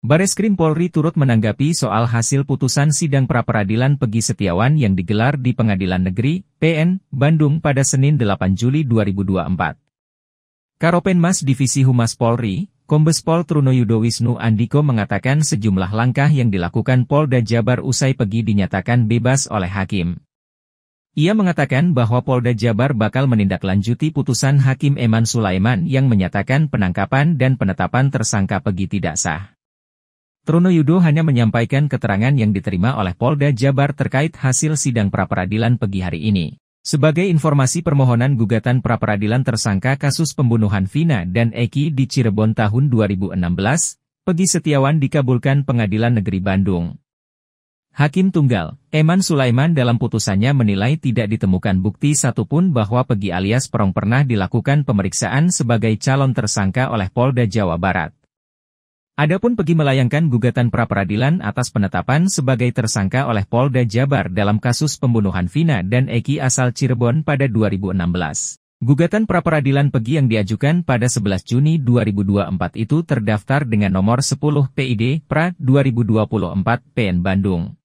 Baris Krim Polri turut menanggapi soal hasil putusan sidang pra peradilan Pegi Setiawan yang digelar di Pengadilan Negeri, PN, Bandung pada Senin 8 Juli 2024. Karopenmas Divisi Humas Polri, Kombes Pol Truno Yudo Wisnu Andiko mengatakan sejumlah langkah yang dilakukan Polda Jabar usai Pegi dinyatakan bebas oleh hakim. Ia mengatakan bahwa Polda Jabar bakal menindaklanjuti putusan Hakim Eman Sulaiman yang menyatakan penangkapan dan penetapan tersangka Pegi tidak sah. Truno Yudo hanya menyampaikan keterangan yang diterima oleh Polda Jabar terkait hasil sidang pra peradilan pagi hari ini. Sebagai informasi permohonan gugatan pra peradilan tersangka kasus pembunuhan Vina dan Eki di Cirebon tahun 2016, Pegi Setiawan dikabulkan Pengadilan Negeri Bandung. Hakim Tunggal, Eman Sulaiman dalam putusannya menilai tidak ditemukan bukti satupun bahwa Pegi alias Perong pernah dilakukan pemeriksaan sebagai calon tersangka oleh Polda Jawa Barat. Adapun Pegi melayangkan gugatan pra-peradilan atas penetapan sebagai tersangka oleh Polda Jabar dalam kasus pembunuhan Vina dan Eki asal Cirebon pada 2016. Gugatan pra-peradilan Pegi yang diajukan pada 11 Juni 2024 itu terdaftar dengan nomor 10 PID PRA 2024 PN Bandung.